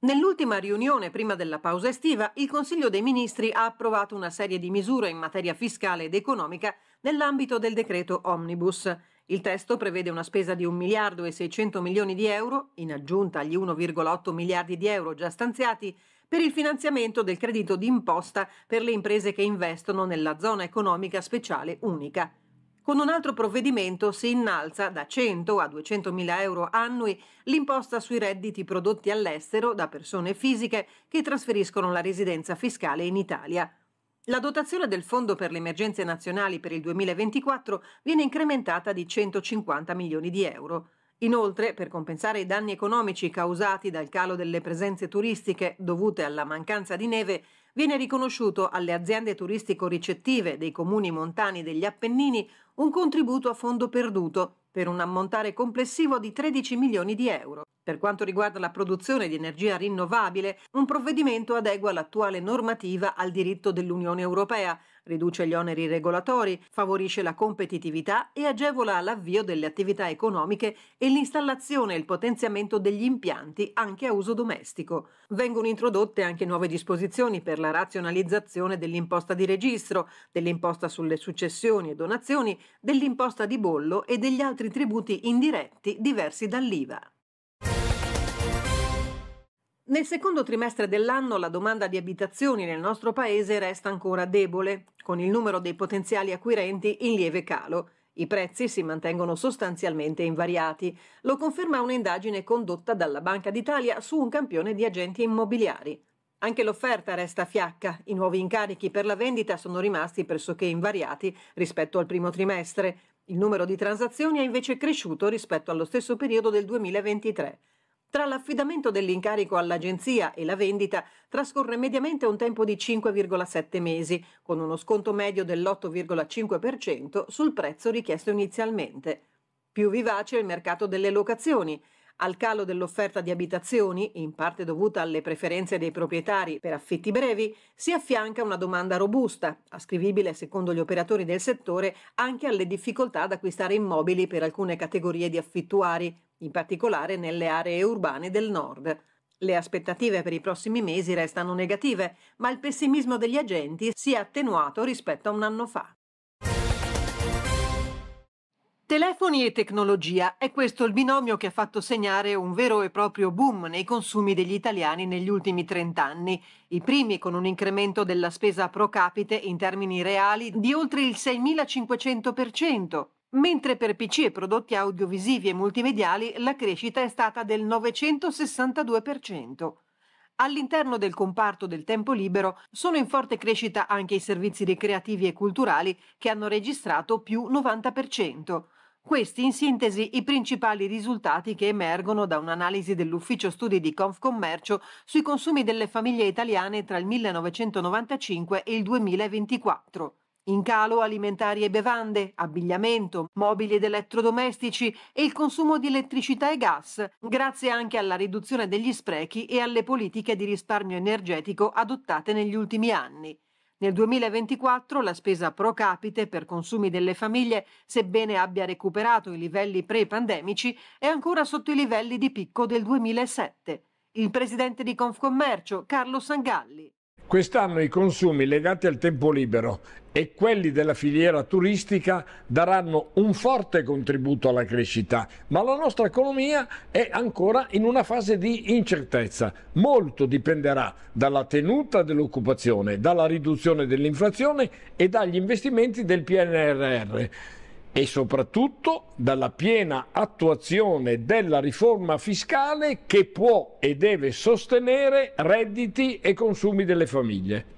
Nell'ultima riunione prima della pausa estiva, il Consiglio dei Ministri ha approvato una serie di misure in materia fiscale ed economica nell'ambito del decreto Omnibus. Il testo prevede una spesa di 1 miliardo e 600 milioni di euro, in aggiunta agli 1,8 miliardi di euro già stanziati, per il finanziamento del credito d'imposta per le imprese che investono nella zona economica speciale unica. Con un altro provvedimento si innalza da 100 a 200 mila euro annui l'imposta sui redditi prodotti all'estero da persone fisiche che trasferiscono la residenza fiscale in Italia. La dotazione del Fondo per le emergenze nazionali per il 2024 viene incrementata di 150 milioni di euro. Inoltre, per compensare i danni economici causati dal calo delle presenze turistiche dovute alla mancanza di neve, viene riconosciuto alle aziende turistico-ricettive dei comuni montani degli Appennini un contributo a fondo perduto per un ammontare complessivo di 13 milioni di euro. Per quanto riguarda la produzione di energia rinnovabile, un provvedimento adegua l'attuale normativa al diritto dell'Unione Europea, riduce gli oneri regolatori, favorisce la competitività e agevola l'avvio delle attività economiche e l'installazione e il potenziamento degli impianti anche a uso domestico. Vengono introdotte anche nuove disposizioni per la razionalizzazione dell'imposta di registro, dell'imposta sulle successioni e donazioni, dell'imposta di bollo e degli altri tributi indiretti diversi dall'IVA. Nel secondo trimestre dell'anno la domanda di abitazioni nel nostro paese resta ancora debole, con il numero dei potenziali acquirenti in lieve calo. I prezzi si mantengono sostanzialmente invariati. Lo conferma un'indagine condotta dalla Banca d'Italia su un campione di agenti immobiliari. Anche l'offerta resta fiacca, i nuovi incarichi per la vendita sono rimasti pressoché invariati rispetto al primo trimestre. Il numero di transazioni è invece cresciuto rispetto allo stesso periodo del 2023. Tra l'affidamento dell'incarico all'agenzia e la vendita trascorre mediamente un tempo di 5,7 mesi, con uno sconto medio dell'8,5% sul prezzo richiesto inizialmente. Più vivace è il mercato delle locazioni al calo dell'offerta di abitazioni, in parte dovuta alle preferenze dei proprietari per affitti brevi, si affianca una domanda robusta, ascrivibile secondo gli operatori del settore anche alle difficoltà ad acquistare immobili per alcune categorie di affittuari, in particolare nelle aree urbane del nord. Le aspettative per i prossimi mesi restano negative, ma il pessimismo degli agenti si è attenuato rispetto a un anno fa. Telefoni e tecnologia, è questo il binomio che ha fatto segnare un vero e proprio boom nei consumi degli italiani negli ultimi 30 anni, i primi con un incremento della spesa pro capite in termini reali di oltre il 6.500%, mentre per PC e prodotti audiovisivi e multimediali la crescita è stata del 962%. All'interno del comparto del tempo libero sono in forte crescita anche i servizi ricreativi e culturali che hanno registrato più 90%. Questi in sintesi i principali risultati che emergono da un'analisi dell'ufficio studi di Confcommercio sui consumi delle famiglie italiane tra il 1995 e il 2024. In calo alimentari e bevande, abbigliamento, mobili ed elettrodomestici e il consumo di elettricità e gas, grazie anche alla riduzione degli sprechi e alle politiche di risparmio energetico adottate negli ultimi anni. Nel 2024 la spesa pro capite per consumi delle famiglie, sebbene abbia recuperato i livelli pre-pandemici, è ancora sotto i livelli di picco del 2007. Il presidente di Confcommercio, Carlo Sangalli, Quest'anno i consumi legati al tempo libero e quelli della filiera turistica daranno un forte contributo alla crescita, ma la nostra economia è ancora in una fase di incertezza. Molto dipenderà dalla tenuta dell'occupazione, dalla riduzione dell'inflazione e dagli investimenti del PNRR e soprattutto dalla piena attuazione della riforma fiscale che può e deve sostenere redditi e consumi delle famiglie.